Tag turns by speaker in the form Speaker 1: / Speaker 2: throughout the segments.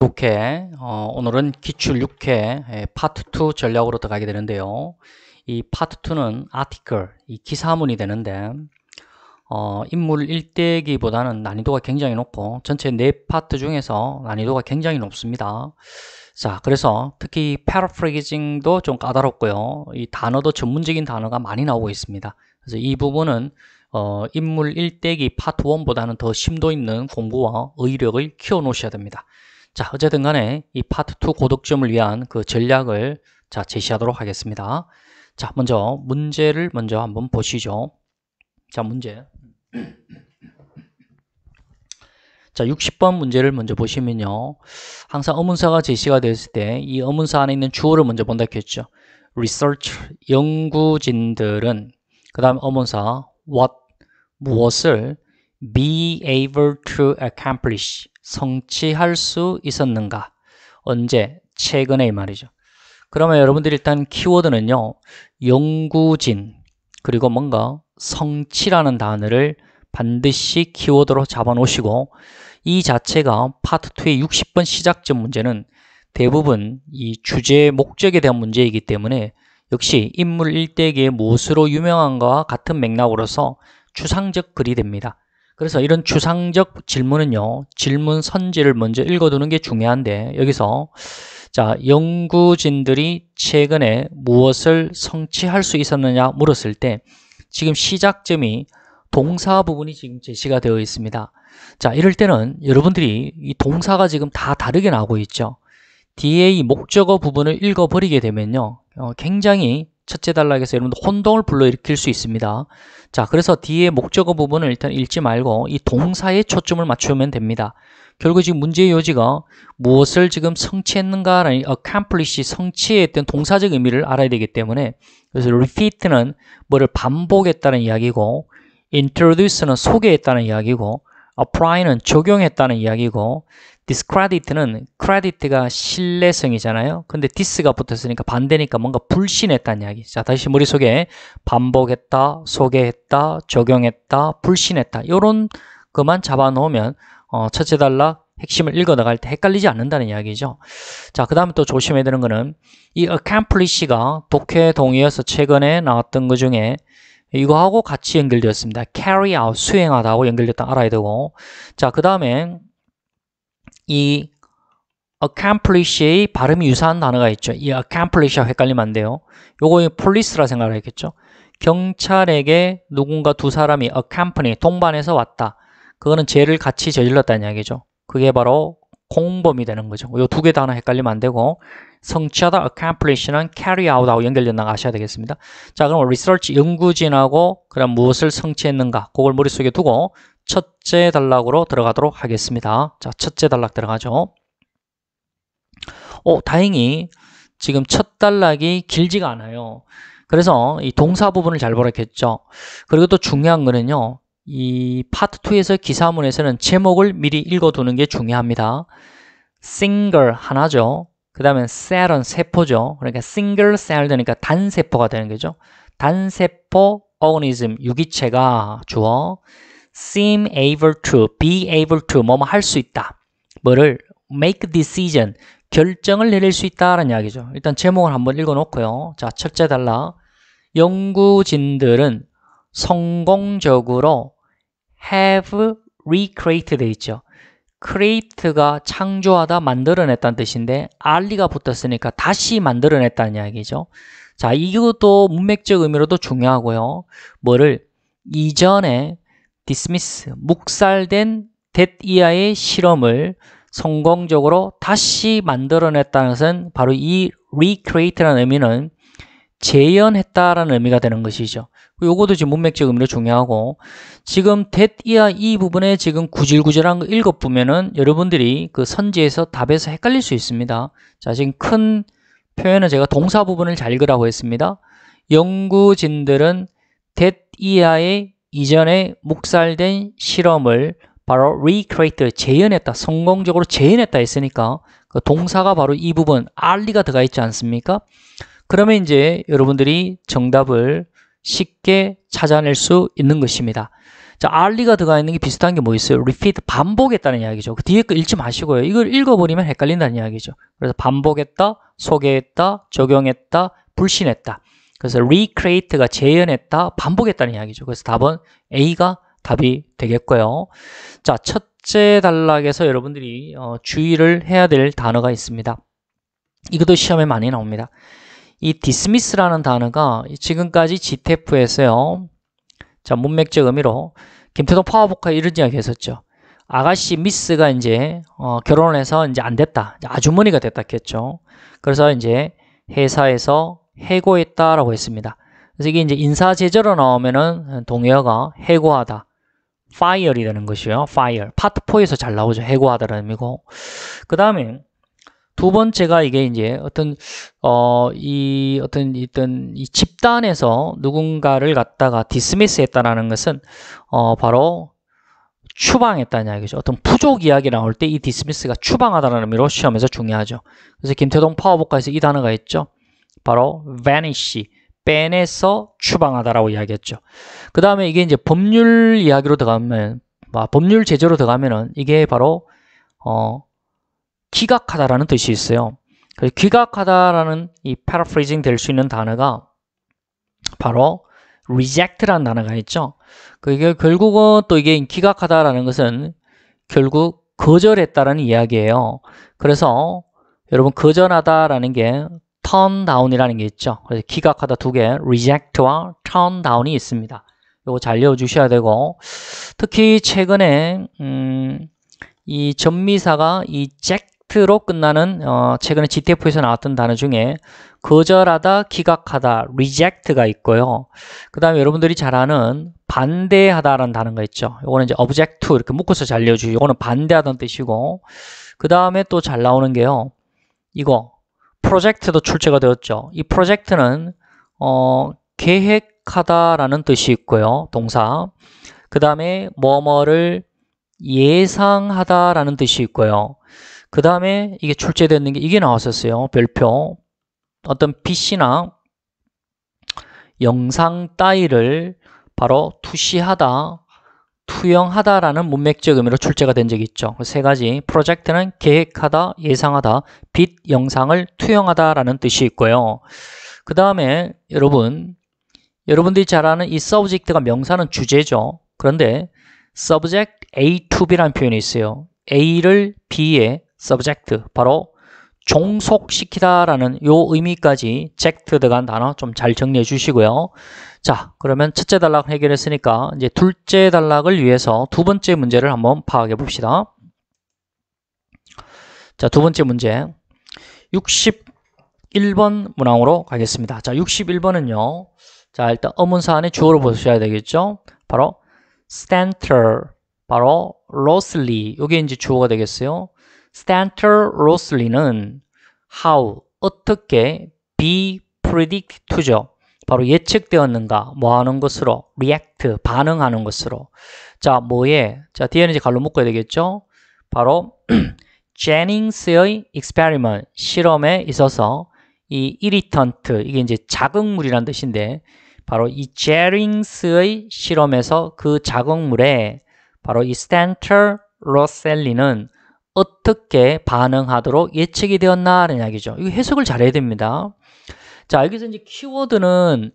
Speaker 1: 6회 어, 오늘은 기출 6회 예, 파트 2 전략으로 들어가게 되는데요 이 파트 2는 article, 이 기사문이 되는데 어, 인물 1대기보다는 난이도가 굉장히 높고 전체 4파트 중에서 난이도가 굉장히 높습니다 자 그래서 특히 paraphrasing도 좀 까다롭고요 이 단어도 전문적인 단어가 많이 나오고 있습니다 그래서 이 부분은 어, 인물 1대기 파트 1보다는 더 심도 있는 공부와 의력을 키워 놓으셔야 됩니다 자, 어쨌든 간에 이 파트 2 고득점을 위한 그 전략을 자, 제시하도록 하겠습니다. 자, 먼저 문제를 먼저 한번 보시죠. 자, 문제. 자, 60번 문제를 먼저 보시면요. 항상 어문사가 제시가 됐을 때 이 어문사 안에 있는 주어를 먼저 본다 했죠. research, 연구진들은 그 다음 어문사 what, 무엇을 be able to accomplish 성취할 수 있었는가? 언제? 최근에 말이죠. 그러면 여러분들 일단 키워드는요. 연구진 그리고 뭔가 성취라는 단어를 반드시 키워드로 잡아놓으시고 이 자체가 파트 2의 60번 시작점 문제는 대부분 이 주제의 목적에 대한 문제이기 때문에 역시 인물 일대기의 무엇으로 유명한가와 같은 맥락으로서 추상적 글이 됩니다. 그래서 이런 추상적 질문은요. 질문 선지를 먼저 읽어두는 게 중요한데 여기서 자 연구진들이 최근에 무엇을 성취할 수 있었느냐 물었을 때 지금 시작점이 동사 부분이 지금 제시가 되어 있습니다. 자 이럴 때는 여러분들이 이 동사가 지금 다 다르게 나오고 있죠. DA 목적어 부분을 읽어버리게 되면요. 어, 굉장히 첫째 단락에서 여러분들 혼동을 불러일으킬 수 있습니다. 자, 그래서 뒤에 목적어 부분을 일단 읽지 말고 이 동사에 초점을 맞추면 됩니다. 결국 지금 문제의 요지가 무엇을 지금 성취했는가라는 accomplish 성취했던 동사적 의미를 알아야 되기 때문에 그래서 repeat는 뭐를 반복했다는 이야기고 introduce는 소개했다는 이야기고 apply는 적용했다는 이야기고 discredit는 credit가 신뢰성이잖아요. 근데 dis가 붙었으니까 반대니까 뭔가 불신했다는 이야기. 자, 다시 머릿속에 반복했다, 소개했다, 적용했다, 불신했다. 요런 것만 잡아놓으면 어, 첫째 단락 핵심을 읽어 나갈 때 헷갈리지 않는다는 이야기죠. 자, 그 다음에 또 조심해야 되는 거는 이 accomplish가 독해 동의어서 최근에 나왔던 것 중에 이거하고 같이 연결되었습니다. carry out, 수행하다고 연결됐다 알아야 되고 자, 그 다음에 이 accomplish의 발음이 유사한 단어가 있죠. 이 accomplish와 헷갈리면 안 돼요. 요거 police라 생각하겠죠. 경찰에게 누군가 두 사람이 accompany, 동반해서 왔다. 그거는 죄를 같이 저질렀다는 이야기죠. 그게 바로 공범이 되는 거죠. 요 두 개 단어 헷갈리면 안 되고 성취하다 accomplish는 carry out하고 연결된 나가셔야 되겠습니다. 자, 그럼 research 연구진하고 그럼 무엇을 성취했는가 그걸 머릿속에 두고 첫째 단락으로 들어가도록 하겠습니다. 자, 첫째 단락 들어가죠. 오, 어, 다행히 지금 첫 단락이 길지가 않아요. 그래서 이 동사 부분을 잘 보라겠죠. 그리고 또 중요한 거는요. 이 파트 2에서 기사문에서는 제목을 미리 읽어두는 게 중요합니다. single 하나죠. 그 다음에 cell은 세포죠. 그러니까 single cell 되니까 단세포가 되는 거죠. 단세포 organism 유기체가 주어 seem able to, be able to, 뭐 뭐 할 수 있다. 뭐를 make decision, 결정을 내릴 수 있다라는 이야기죠. 일단 제목을 한번 읽어놓고요. 자, 첫째 달라. 연구진들은 성공적으로 have recreated 있죠. create가 창조하다 만들어냈다는 뜻인데 알리가 붙었으니까 다시 만들어냈다는 이야기죠. 자, 이것도 문맥적 의미로도 중요하고요. 뭐를 이전에 dismiss, 묵살된 that 이하의 실험을 성공적으로 다시 만들어냈다는 것은 바로 이 recreate라는 의미는 재현했다라는 의미가 되는 것이죠. 요것도 지금 문맥적 의미로 중요하고 지금 that 이하 이 부분에 지금 구질구질한 거 읽어보면은 여러분들이 그 선지에서 답에서 헷갈릴 수 있습니다. 자 지금 큰 표현은 제가 동사 부분을 잘 읽으라고 했습니다. 연구진들은 that 이하의 이전에 묵살된 실험을 바로 recreate 재현했다 성공적으로 재현했다 했으니까 그 동사가 바로 이 부분 알리가 들어가 있지 않습니까 그러면 이제 여러분들이 정답을 쉽게 찾아낼 수 있는 것입니다 자, 알리가 들어가 있는 게 비슷한 게 뭐 있어요? repeat, 반복했다는 이야기죠. 그 뒤에 거 읽지 마시고요. 이걸 읽어버리면 헷갈린다는 이야기죠. 그래서 반복했다, 소개했다, 적용했다, 불신했다. 그래서 recreate가 재현했다, 반복했다는 이야기죠. 그래서 답은 A가 답이 되겠고요. 자, 첫째 단락에서 여러분들이 어, 주의를 해야 될 단어가 있습니다. 이것도 시험에 많이 나옵니다. 이 dismiss라는 단어가 지금까지 GTF에서요. 자, 문맥적 의미로 김태동 파워보카 이런 이야기 했었죠. 아가씨 미스가 이제 어, 결혼 해서 이제 안 됐다. 아주머니가 됐다 했죠. 그래서 이제 회사에서 해고했다라고 했습니다. 그래서 이게 이제 인사제재로 나오면은 동의어가 해고하다. fire이 되는 것이요. fire. 파트 4에서 잘 나오죠. 해고하다라는 의미고. 그 다음에 두 번째가 이게 이제 어떤, 어, 이 어떤, 어떤 이 집단에서 누군가를 갖다가 디스미스 했다라는 것은, 어, 바로 추방했다는 이야기죠. 어떤 부족 이야기 나올 때 이 디스미스가 추방하다는 의미로 시험에서 중요하죠. 그래서 김태동 파워복과에서 이 단어가 있죠. 바로 vanish, 빼내서 추방하다라고 이야기했죠. 그 다음에 이게 이제 법률 이야기로 들어가면, 아, 법률 제재로 들어가면은 이게 바로 어, 기각하다라는 뜻이 있어요. 그래서 기각하다라는 이 paraphrasing 될 수 있는 단어가 바로 reject라는 단어가 있죠. 그게 결국은 또 이게 기각하다라는 것은 결국 거절했다라는 이야기예요. 그래서 여러분 거절하다라는 게 턴다운이라는게 있죠. 그래서 기각하다 두 개, reject와 turn down이 있습니다. 요거 잘 외워주셔야 되고 특히 최근에 음, 이 전미사가 이 j e c t 로 끝나는 어, 최근에 GTF에서 나왔던 단어 중에 거절하다, 기각하다, reject가 있고요. 그 다음에 여러분들이 잘 아는 반대하다라는 단어가 있죠. 요거는 이제 object to 이렇게 묶어서 잘외워주고 요거는 반대하다는 뜻이고 그 다음에 또 잘 나오는 게요. 이거 프로젝트도 출제가 되었죠. 이 프로젝트는 어, 계획하다라는 뜻이 있고요. 동사. 그 다음에 뭐뭐를 예상하다라는 뜻이 있고요. 그 다음에 이게 출제되는 게 이게 나왔었어요. 별표. 어떤 PC나 영상 따위를 바로 투시하다 투영하다라는 문맥적 의미로 출제가 된 적이 있죠. 세 가지 프로젝트는 계획하다, 예상하다, 빛 영상을 투영하다라는 뜻이 있고요. 그 다음에 여러분 여러분들이 잘 아는 이 subject가 명사는 주제죠. 그런데 subject A to B라는 표현이 있어요. A를 B의 subject 바로 종속시키다라는 요 의미까지 젝트 들어간 단어 좀 잘 정리해 주시고요. 자 그러면 첫째 단락 을 해결했으니까 이제 둘째 단락을 위해서 두 번째 문제를 한번 파악해 봅시다 자 두 번째 문제 61번 문항으로 가겠습니다 자 61번은요 자 일단 어문사안의 주어를 보셔야 되겠죠 바로 Stanter 바로 Rosley 이게 이제 주어가 되겠어요 Stanter r o s l y 는 how 어떻게 be predict to죠 바로 예측되었는가 뭐 하는 것으로 react 반응하는 것으로 자 뭐에 자 뒤에는 이제 갈로 묶어야 되겠죠 바로 제닝스의 experiment 실험에 있어서 이 irritant 이게 이제 자극물이란 뜻인데 바로 이 제링스의 실험에서 그 자극물에 바로 이 스탠터 로셀리는 어떻게 반응하도록 예측이 되었나 라는 이야기죠. 이거 해석을 잘해야 됩니다. 자 여기서 이제 키워드는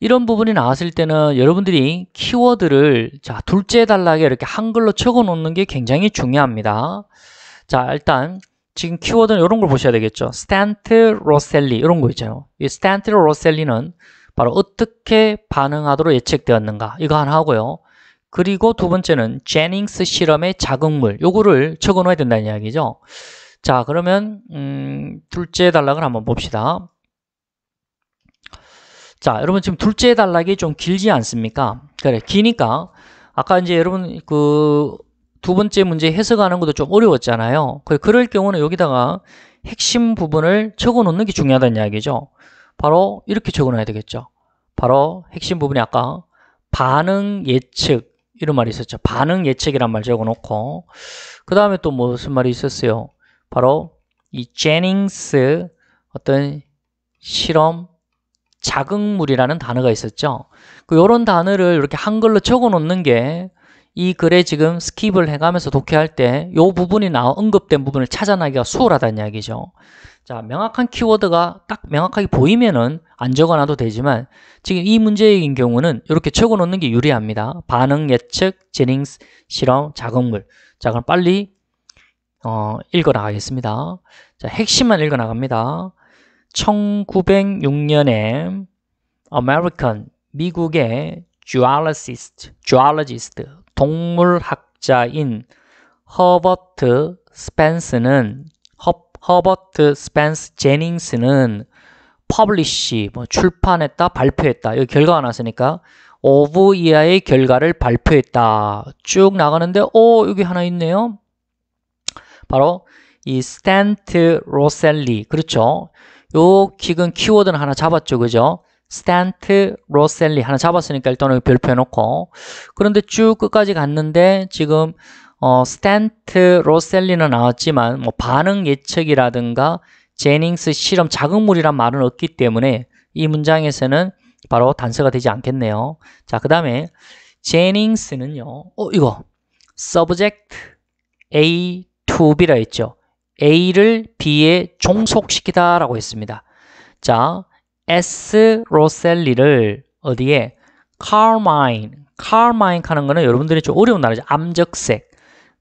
Speaker 1: 이런 부분이 나왔을 때는 여러분들이 키워드를 자 둘째 단락에 이렇게 한글로 적어 놓는 게 굉장히 중요합니다 자 일단 지금 키워드는 이런 걸 보셔야 되겠죠 스탠트 로셀리 이런 거 있잖아요 이 스탠트 로셀리는 바로 어떻게 반응하도록 예측되었는가 이거 하나 하고요 그리고 두 번째는 제닝스 실험의 자극물 요거를 적어 놓아야 된다는 이야기죠 자 그러면 음, 둘째 단락을 한번 봅시다 자, 여러분 지금 둘째 단락이 좀 길지 않습니까? 그래, 기니까 아까 이제 여러분 그 두 번째 문제 해석하는 것도 좀 어려웠잖아요. 그래, 그럴 경우는 여기다가 핵심 부분을 적어 놓는 게 중요하다는 이야기죠. 바로 이렇게 적어 놔야 되겠죠. 바로 핵심 부분이 아까 반응 예측 이런 말이 있었죠. 반응 예측이란 말 적어 놓고 그 다음에 또 무슨 말이 있었어요? 바로 이 제닝스 어떤 실험 자극물이라는 단어가 있었죠. 그 요런 단어를 이렇게 한글로 적어 놓는 게 이 글에 지금 스킵을 해가면서 독해할 때 요 부분이 나와 언급된 부분을 찾아내기가 수월하다는 이야기죠. 자, 명확한 키워드가 딱 명확하게 보이면은 안 적어놔도 되지만 지금 이 문제인 경우는 이렇게 적어놓는 게 유리합니다. 반응 예측, 지닝스 실험, 자극물. 자, 그럼 빨리 어, 읽어나가겠습니다. 자, 핵심만 읽어나갑니다. 1906년에 American 미국의 geologist, geologist 동물학자인 허버트 스펜스는 허, 허버트 스펜스 제닝스는 publish 뭐 출판했다 발표했다 여기 결과가 나왔으니까 오브 이하의 결과를 발표했다 쭉 나가는데 오 어, 여기 하나 있네요 바로 이 스탠트 로셀리 그렇죠 요 기근 키워드는 하나 잡았죠. 그죠? 스탠트 로셀리 하나 잡았으니까 일단은 별표 해놓고 그런데 쭉 끝까지 갔는데 지금 어, 스탠트 로셀리는 나왔지만 뭐 반응 예측이라든가 제닝스 실험 자극물이란 말은 없기 때문에 이 문장에서는 바로 단서가 되지 않겠네요. 자, 그 다음에 제닝스는요. 어, 이거 subject A to B라 했죠. A를 B에 종속시키다 라고 했습니다. 자, S. 로셀리를 어디에? 카르마인, 카르마인 하는 거는 여러분들이 좀 어려운 단어죠. 암적색.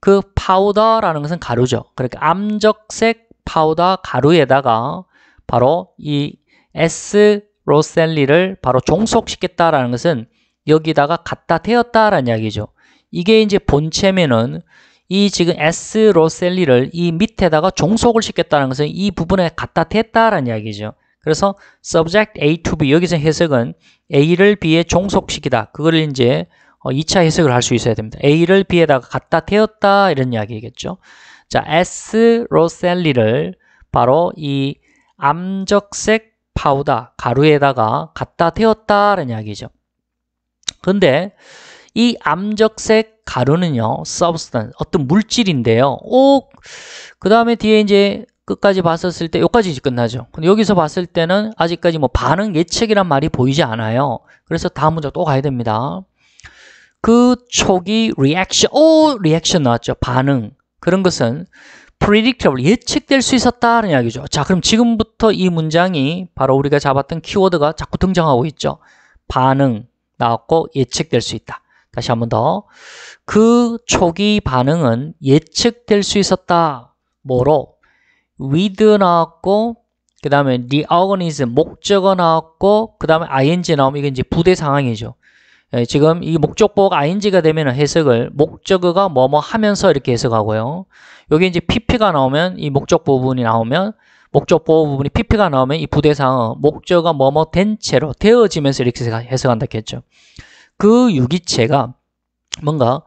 Speaker 1: 그 파우더라는 것은 가루죠. 그러니까 암적색 파우더 가루에다가 바로 이 S. 로셀리를 바로 종속시켰다라는 것은 여기다가 갖다 대었다라는 이야기죠. 이게 이제 본체면은 이 지금 S 로셀리를 이 밑에다가 종속을 시켰다는 것은 이 부분에 갖다 댔다라는 이야기죠. 그래서 subject A to B 여기서 해석은 A를 B에 종속시키다. 그걸를 이제 2차 어, 해석을 할 수 있어야 됩니다. A를 B에다가 갖다 태었다 이런 이야기겠죠. 자, S 로셀리를 바로 이 암적색 파우더 가루에다가 갖다 태었다라는 이야기죠. 근데 이 암적색 가루는요, substance, 어떤 물질인데요. 오, 그 다음에 뒤에 이제 끝까지 봤었을 때 여기까지 끝나죠. 근데 여기서 봤을 때는 아직까지 뭐 반응 예측이란 말이 보이지 않아요. 그래서 다음 문제 또 가야 됩니다. 그 초기 리액션, 오, 리액션 나왔죠. 반응. 그런 것은 predictable, 예측될 수 있었다는 이야기죠. 자, 그럼 지금부터 이 문장이 바로 우리가 잡았던 키워드가 자꾸 등장하고 있죠. 반응 나왔고 예측될 수 있다. 다시 한번 더. 그 초기 반응은 예측될 수 있었다. 뭐로? with 나왔고 그 다음에 the organism 목적어 나왔고 그 다음에 ing 나오면 이게 이제 부대 상황이죠. 예, 지금 이 목적보가 호 ing가 되면 해석을 목적어가 뭐뭐 하면서 이렇게 해석하고요. 여기 이제 pp가 나오면 이 목적 보호 부분이 나오면 목적 보호 부분이 pp가 나오면 이 부대상 황 목적어가 뭐뭐 된 채로 되어지면서 이렇게 해석한다 했죠. 그 유기체가 뭔가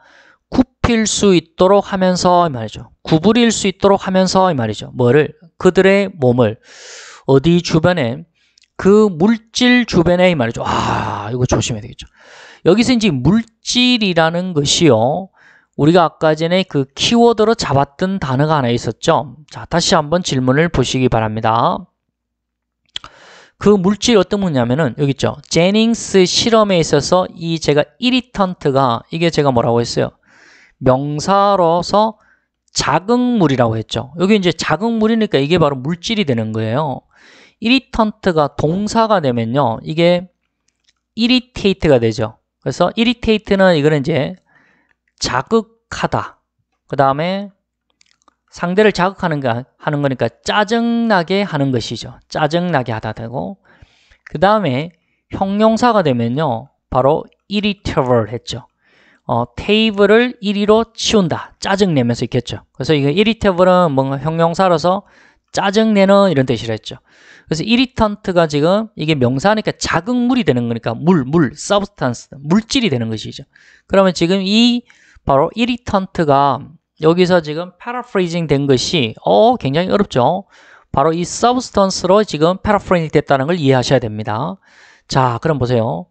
Speaker 1: 굽힐 수 있도록 하면서 말이죠. 구부릴 수 있도록 하면서 말이죠. 뭐를 그들의 몸을 어디 주변에 그 물질 주변에 말이죠. 아, 이거 조심해야 되겠죠. 여기서 이제 물질이라는 것이요. 우리가 아까 전에 그 키워드로 잡았던 단어가 하나 있었죠. 자, 다시 한번 질문을 보시기 바랍니다. 그 물질이 어떤 거냐면은 여기 있죠. 제닝스 실험에 있어서 이 제가 이리턴트가 이게 제가 뭐라고 했어요? 명사로서 자극물이라고 했죠. 여기 이제 자극물이니까 이게 바로 물질이 되는 거예요. 이리턴트가 동사가 되면요. 이게 이리테이트가 되죠. 그래서 이리테이트는 이거는 이제 자극하다. 그 다음에 상대를 자극하는 거, 하는 거니까 짜증나게 하는 것이죠. 짜증나게 하다 되고 그 다음에 형용사가 되면요. 바로 irritable 했죠. 어, 테이블을 1위로 치운다. 짜증내면서 있겠죠. 그래서 이거 irritable은 뭔가 형용사로서 짜증내는 이런 뜻이라 했죠. 그래서 irritant가 지금 이게 명사니까 자극물이 되는 거니까 물, 물, substance, 물질이 되는 것이죠. 그러면 지금 이 바로 irritant가 여기서 지금 paraphrasing 된 것이 어 굉장히 어렵죠. 바로 이 substance로 지금 paraphrasing 됐다는 걸 이해하셔야 됩니다. 자, 그럼 보세요.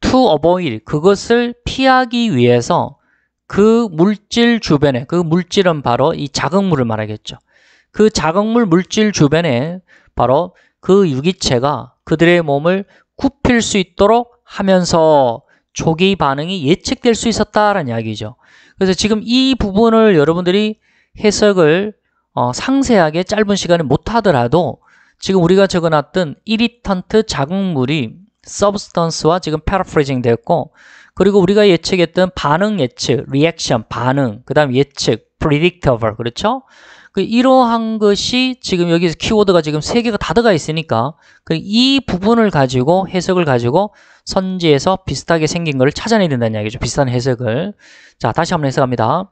Speaker 1: to avoid, 그것을 피하기 위해서 그 물질 주변에, 그 물질은 바로 이 자극물을 말하겠죠. 그 자극물 물질 주변에 바로 그 유기체가 그들의 몸을 굽힐 수 있도록 하면서 조기 반응이 예측될 수 있었다라는 이야기죠. 그래서 지금 이 부분을 여러분들이 해석을 어, 상세하게 짧은 시간에 못하더라도 지금 우리가 적어놨던 이리턴트 자극물이 substance와 지금 paraphrasing 되었고 그리고 우리가 예측했던 반응 예측, reaction, 반응, 그 다음 예측, predictable, 그렇죠? 그 이러한 것이 지금 여기서 키워드가 지금 세 개가 다 들어가 있으니까 그 이 부분을 가지고 해석을 가지고 선지에서 비슷하게 생긴 걸 찾아내야 된다는 이야기죠. 비슷한 해석을. 자, 다시 한번 해석합니다.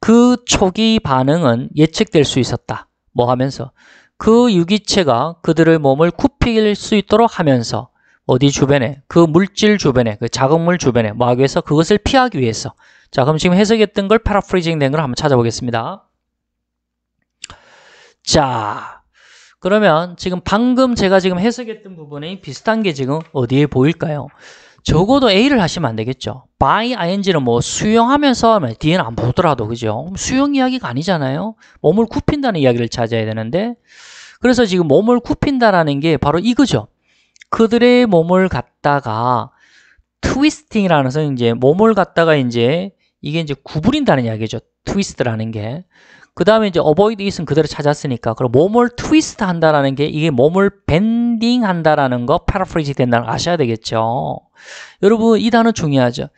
Speaker 1: 그 초기 반응은 예측될 수 있었다. 뭐 하면서 그 유기체가 그들의 몸을 굽힐 수 있도록 하면서 어디 주변에 그 물질 주변에 그 자극물 주변에 뭐 하기 위해서 그것을 피하기 위해서 자 그럼 지금 해석했던 걸패러프리징된 걸 한번 찾아보겠습니다 자, 그러면 지금 방금 제가 지금 해석했던 부분이 비슷한 게 지금 어디에 보일까요? 적어도 A를 하시면 안 되겠죠. by ing는 뭐 수용하면서 뒤에는 뭐 안 보더라도 그죠? 수용 이야기가 아니잖아요. 몸을 굽힌다는 이야기를 찾아야 되는데 그래서 지금 몸을 굽힌다라는 게 바로 이거죠. 그들의 몸을 갖다가 트위스팅이라는 것은 이제 몸을 갖다가 이제 이게 이제 구부린다는 이야기죠. 트위스트라는 게. 그 다음에 이제 어보이드 이은 그대로 찾았으니까 그럼 몸을 트위스트 한다라는 게 이게 몸을 밴딩 한다라는 거 파라프리즈 된다는 걸 아셔야 되겠죠 여러분 이 단어 중요하죠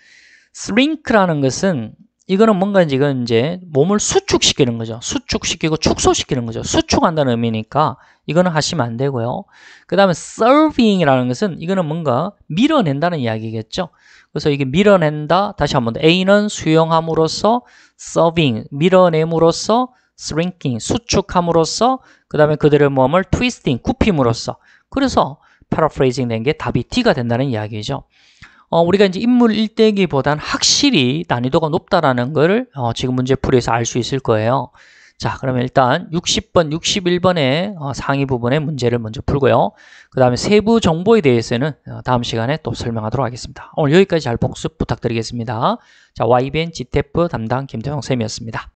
Speaker 1: 스링크라는 것은 이거는 뭔가 지금 이제 몸을 수축시키는 거죠 수축시키고 축소시키는 거죠 수축한다는 의미니까 이거는 하시면 안 되고요 그 다음에 serving이라는 것은 이거는 뭔가 밀어낸다는 이야기겠죠 그래서 이게 밀어낸다. 다시 한번 A는 수용함으로써 serving, 밀어냄으로써 shrinking, 수축함으로써 그 다음에 그들의 몸을 twisting, 굽힘으로써 그래서 paraphrasing 된게 답이 D가 된다는 이야기죠. 어, 우리가 이제 인물 1대기보단 확실히 난이도가 높다라는 것을 어, 지금 문제 풀이에서 알 수 있을 거예요. 자 그러면 일단 60번 61번의 어, 상위 부분의 문제를 먼저 풀고요 그 다음에 세부 정보에 대해서는 어, 다음 시간에 또 설명하도록 하겠습니다 오늘 여기까지 잘 복습 부탁드리겠습니다 자 YBN GTF 담당 김태형 쌤이었습니다